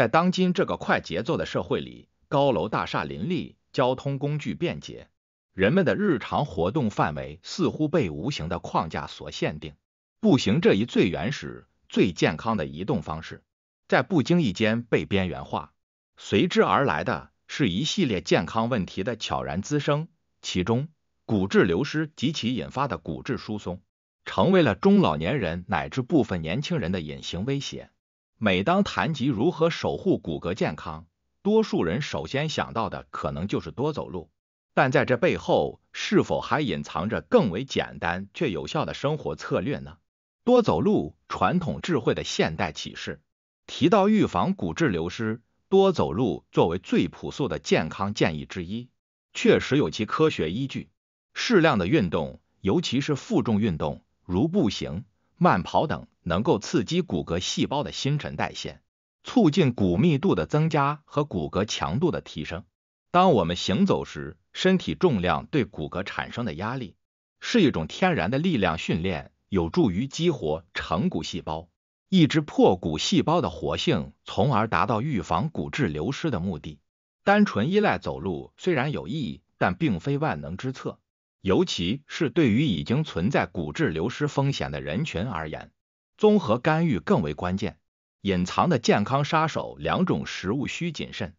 在当今这个快节奏的社会里，高楼大厦林立，交通工具便捷，人们的日常活动范围似乎被无形的框架所限定。步行这一最原始、最健康的移动方式，在不经意间被边缘化，随之而来的是一系列健康问题的悄然滋生。其中，骨质流失及其引发的骨质疏松，成为了中老年人乃至部分年轻人的隐形威胁。每当谈及如何守护骨骼健康，多数人首先想到的可能就是多走路。但在这背后，是否还隐藏着更为简单却有效的生活策略呢？多走路：传统智慧的现代启示。提到预防骨质流失，多走路作为最朴素的健康建议之一，确实有其科学依据。适量的运动，尤其是负重运动，如步行、慢跑等。能够刺激骨骼细胞的新陈代谢，促进骨密度的增加和骨骼强度的提升。当我们行走时，身体重量对骨骼产生的压力是一种天然的力量训练，有助于激活成骨细胞，抑制破骨细胞的活性，从而达到预防骨质流失的目的。单纯依赖走路虽然有益，但并非万能之策，尤其是对于已经存在骨质流失风险的人群而言。综合干预更为关键。隐藏的健康杀手，两种食物需谨慎。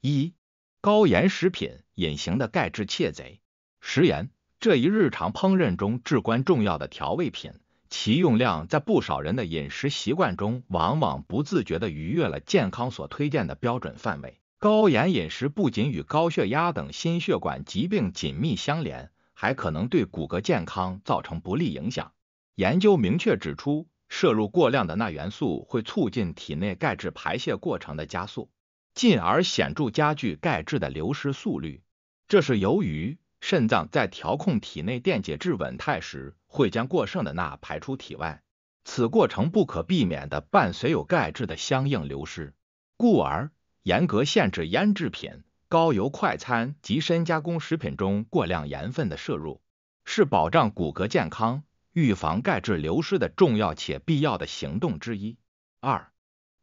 一、高盐食品，隐形的钙质窃贼。食盐这一日常烹饪中至关重要的调味品，其用量在不少人的饮食习惯中，往往不自觉地逾越了健康所推荐的标准范围。高盐饮食不仅与高血压等心血管疾病紧密相连，还可能对骨骼健康造成不利影响。研究明确指出。摄入过量的钠元素会促进体内钙质排泄过程的加速，进而显著加剧钙质的流失速率。这是由于肾脏在调控体内电解质稳态时，会将过剩的钠排出体外，此过程不可避免的伴随有钙质的相应流失。故而，严格限制腌制品、高油快餐及深加工食品中过量盐分的摄入，是保障骨骼健康。预防钙质流失的重要且必要的行动之一。二，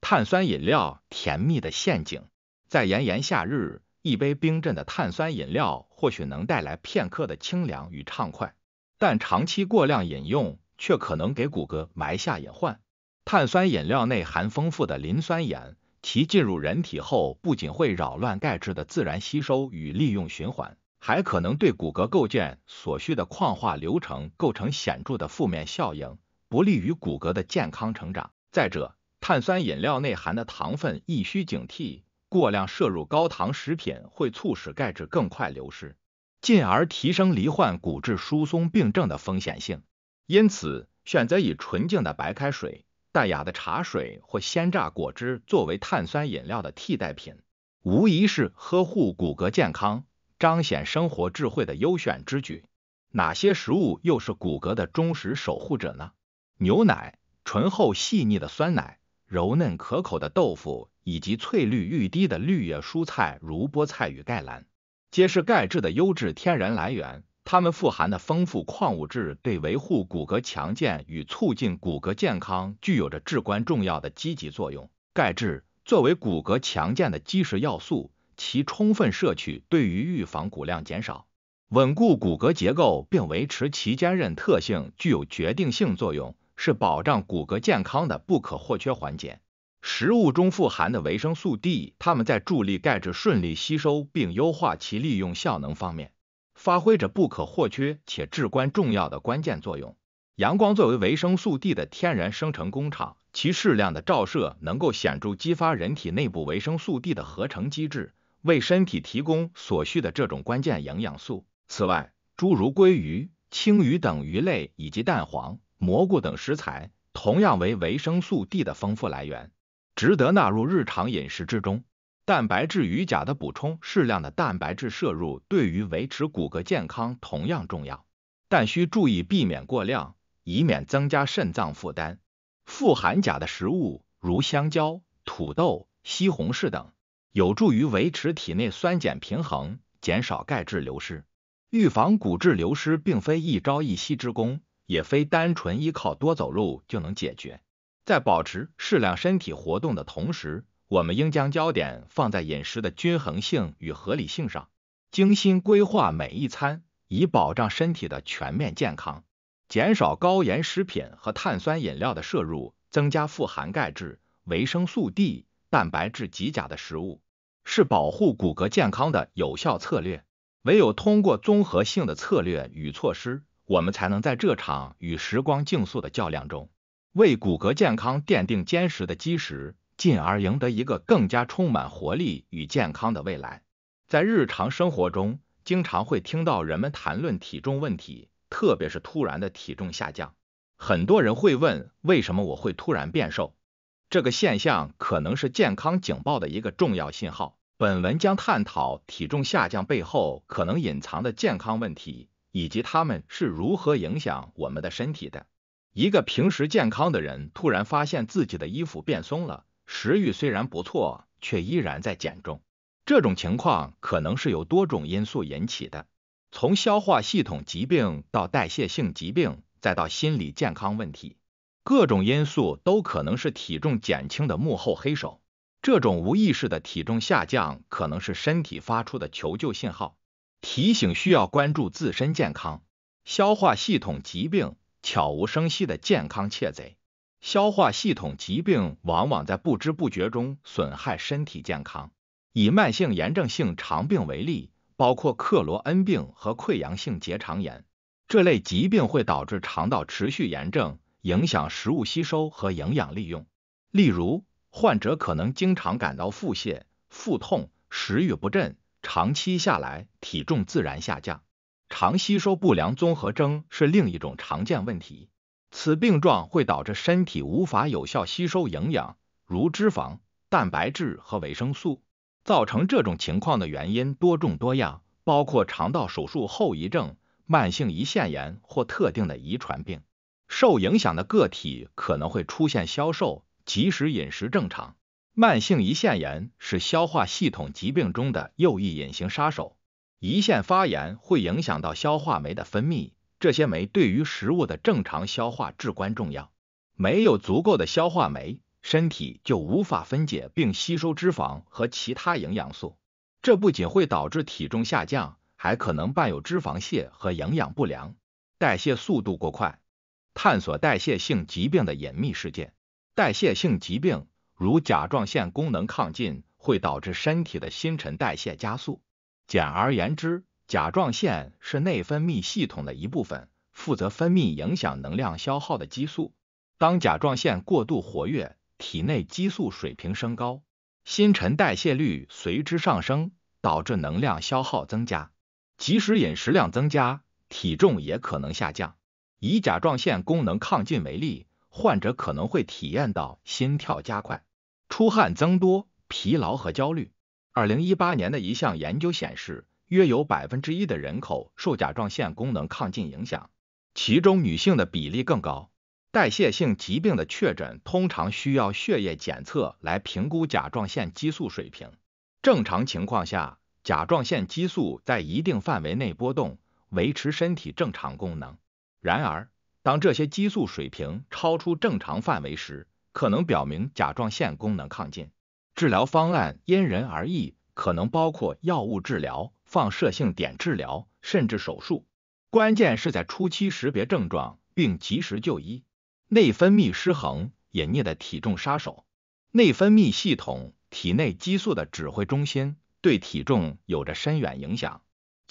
碳酸饮料甜蜜的陷阱。在炎炎夏日，一杯冰镇的碳酸饮料或许能带来片刻的清凉与畅快，但长期过量饮用却可能给骨骼埋下隐患。碳酸饮料内含丰富的磷酸盐，其进入人体后不仅会扰乱钙质的自然吸收与利用循环。还可能对骨骼构建所需的矿化流程构成显著的负面效应，不利于骨骼的健康成长。再者，碳酸饮料内含的糖分亦需警惕，过量摄入高糖食品会促使钙质更快流失，进而提升罹患骨质疏松病症的风险性。因此，选择以纯净的白开水、淡雅的茶水或鲜榨果汁作为碳酸饮料的替代品，无疑是呵护骨骼健康。彰显生活智慧的优选之举。哪些食物又是骨骼的忠实守护者呢？牛奶、醇厚细腻的酸奶、柔嫩可口的豆腐，以及翠绿欲滴的绿叶蔬菜如菠菜与钙蓝，皆是钙质的优质天然来源。它们富含的丰富矿物质，对维护骨骼强健与促进骨骼健康，具有着至关重要的积极作用。钙质作为骨骼强健的基石要素。其充分摄取对于预防骨量减少、稳固骨骼结构并维持其坚韧特性具有决定性作用，是保障骨骼健康的不可或缺环节。食物中富含的维生素 D，它们在助力钙质顺利吸收并优化其利用效能方面，发挥着不可或缺且至关重要的关键作用。阳光作为维生素 D 的天然生成工厂，其适量的照射能够显著激发人体内部维生素 D 的合成机制。为身体提供所需的这种关键营养素。此外，诸如鲑鱼、青鱼等鱼类，以及蛋黄、蘑菇等食材，同样为维生素 D 的丰富来源，值得纳入日常饮食之中。蛋白质与钾的补充，适量的蛋白质摄入对于维持骨骼健康同样重要，但需注意避免过量，以免增加肾脏负担。富含钾的食物如香蕉、土豆、西红柿等。有助于维持体内酸碱平衡，减少钙质流失，预防骨质流失，并非一朝一夕之功，也非单纯依靠多走路就能解决。在保持适量身体活动的同时，我们应将焦点放在饮食的均衡性与合理性上，精心规划每一餐，以保障身体的全面健康。减少高盐食品和碳酸饮料的摄入，增加富含钙质、维生素 D。蛋白质极佳的食物是保护骨骼健康的有效策略。唯有通过综合性的策略与措施，我们才能在这场与时光竞速的较量中，为骨骼健康奠定坚实的基石，进而赢得一个更加充满活力与健康的未来。在日常生活中，经常会听到人们谈论体重问题，特别是突然的体重下降。很多人会问：为什么我会突然变瘦？这个现象可能是健康警报的一个重要信号。本文将探讨体重下降背后可能隐藏的健康问题，以及它们是如何影响我们的身体的。一个平时健康的人突然发现自己的衣服变松了，食欲虽然不错，却依然在减重。这种情况可能是由多种因素引起的，从消化系统疾病到代谢性疾病，再到心理健康问题。各种因素都可能是体重减轻的幕后黑手。这种无意识的体重下降可能是身体发出的求救信号，提醒需要关注自身健康。消化系统疾病悄无声息的健康窃贼。消化系统疾病往往在不知不觉中损害身体健康。以慢性炎症性肠病为例，包括克罗恩病和溃疡性结肠炎，这类疾病会导致肠道持续炎症。影响食物吸收和营养利用。例如，患者可能经常感到腹泻、腹痛、食欲不振，长期下来体重自然下降。肠吸收不良综合征是另一种常见问题，此病状会导致身体无法有效吸收营养，如脂肪、蛋白质和维生素。造成这种情况的原因多种多样，包括肠道手术后遗症、慢性胰腺炎或特定的遗传病。受影响的个体可能会出现消瘦，即使饮食正常。慢性胰腺炎是消化系统疾病中的又一隐形杀手。胰腺发炎会影响到消化酶的分泌，这些酶对于食物的正常消化至关重要。没有足够的消化酶，身体就无法分解并吸收脂肪和其他营养素。这不仅会导致体重下降，还可能伴有脂肪泻和营养不良、代谢速度过快。探索代谢性疾病的隐秘事件。代谢性疾病如甲状腺功能亢进会导致身体的新陈代谢加速。简而言之，甲状腺是内分泌系统的一部分，负责分泌影响能量消耗的激素。当甲状腺过度活跃，体内激素水平升高，新陈代谢率随之上升，导致能量消耗增加。即使饮食量增加，体重也可能下降。以甲状腺功能亢进为例，患者可能会体验到心跳加快、出汗增多、疲劳和焦虑。二零一八年的一项研究显示，约有百分之一的人口受甲状腺功能亢进影响，其中女性的比例更高。代谢性疾病的确诊通常需要血液检测来评估甲状腺激素水平。正常情况下，甲状腺激素在一定范围内波动，维持身体正常功能。然而，当这些激素水平超出正常范围时，可能表明甲状腺功能亢进。治疗方案因人而异，可能包括药物治疗、放射性碘治疗，甚至手术。关键是在初期识别症状并及时就医。内分泌失衡隐匿的体重杀手。内分泌系统，体内激素的指挥中心，对体重有着深远影响。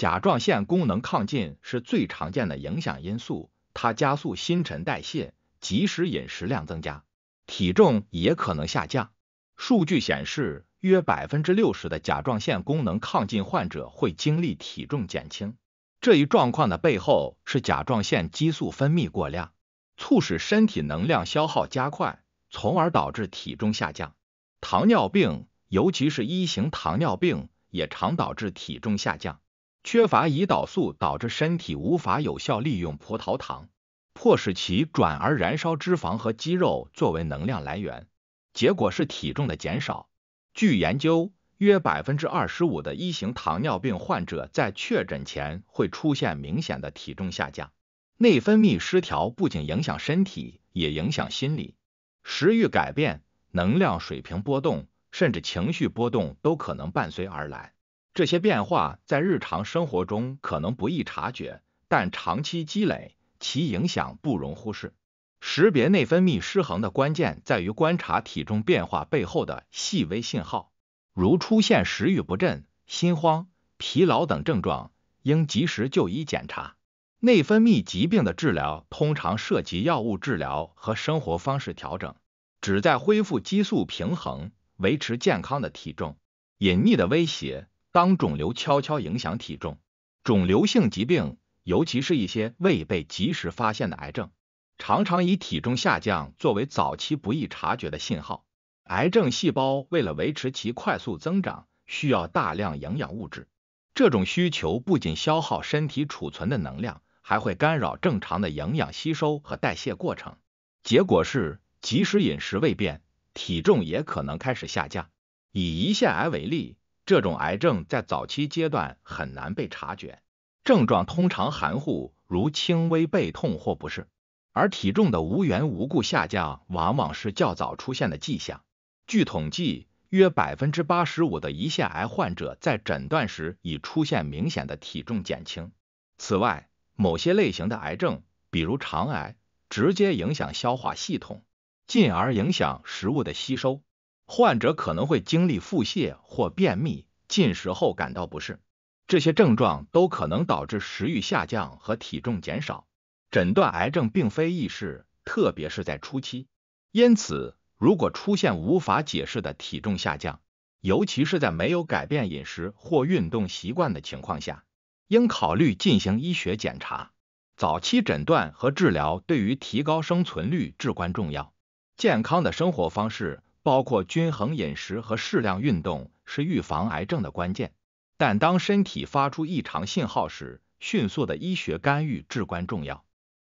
甲状腺功能亢进是最常见的影响因素，它加速新陈代谢，即使饮食量增加，体重也可能下降。数据显示，约百分之六十的甲状腺功能亢进患者会经历体重减轻。这一状况的背后是甲状腺激素分泌过量，促使身体能量消耗加快，从而导致体重下降。糖尿病，尤其是一型糖尿病，也常导致体重下降。缺乏胰岛素导致身体无法有效利用葡萄糖，迫使其转而燃烧脂肪和肌肉作为能量来源，结果是体重的减少。据研究，约百分之二十五的一型糖尿病患者在确诊前会出现明显的体重下降。内分泌失调不仅影响身体，也影响心理，食欲改变、能量水平波动，甚至情绪波动都可能伴随而来。这些变化在日常生活中可能不易察觉，但长期积累，其影响不容忽视。识别内分泌失衡的关键在于观察体重变化背后的细微信号，如出现食欲不振、心慌、疲劳等症状，应及时就医检查。内分泌疾病的治疗通常涉及药物治疗和生活方式调整，旨在恢复激素平衡，维持健康的体重。隐匿的威胁。当肿瘤悄悄影响体重，肿瘤性疾病，尤其是一些未被及时发现的癌症，常常以体重下降作为早期不易察觉的信号。癌症细胞为了维持其快速增长，需要大量营养物质。这种需求不仅消耗身体储存的能量，还会干扰正常的营养吸收和代谢过程。结果是，即使饮食未变，体重也可能开始下降。以胰腺癌为例。这种癌症在早期阶段很难被察觉，症状通常含糊，如轻微背痛或不适，而体重的无缘无故下降往往是较早出现的迹象。据统计，约百分之八十五的胰腺癌患者在诊断时已出现明显的体重减轻。此外，某些类型的癌症，比如肠癌，直接影响消化系统，进而影响食物的吸收。患者可能会经历腹泻或便秘，进食后感到不适。这些症状都可能导致食欲下降和体重减少。诊断癌症并非易事，特别是在初期。因此，如果出现无法解释的体重下降，尤其是在没有改变饮食或运动习惯的情况下，应考虑进行医学检查。早期诊断和治疗对于提高生存率至关重要。健康的生活方式。包括均衡饮食和适量运动是预防癌症的关键，但当身体发出异常信号时，迅速的医学干预至关重要。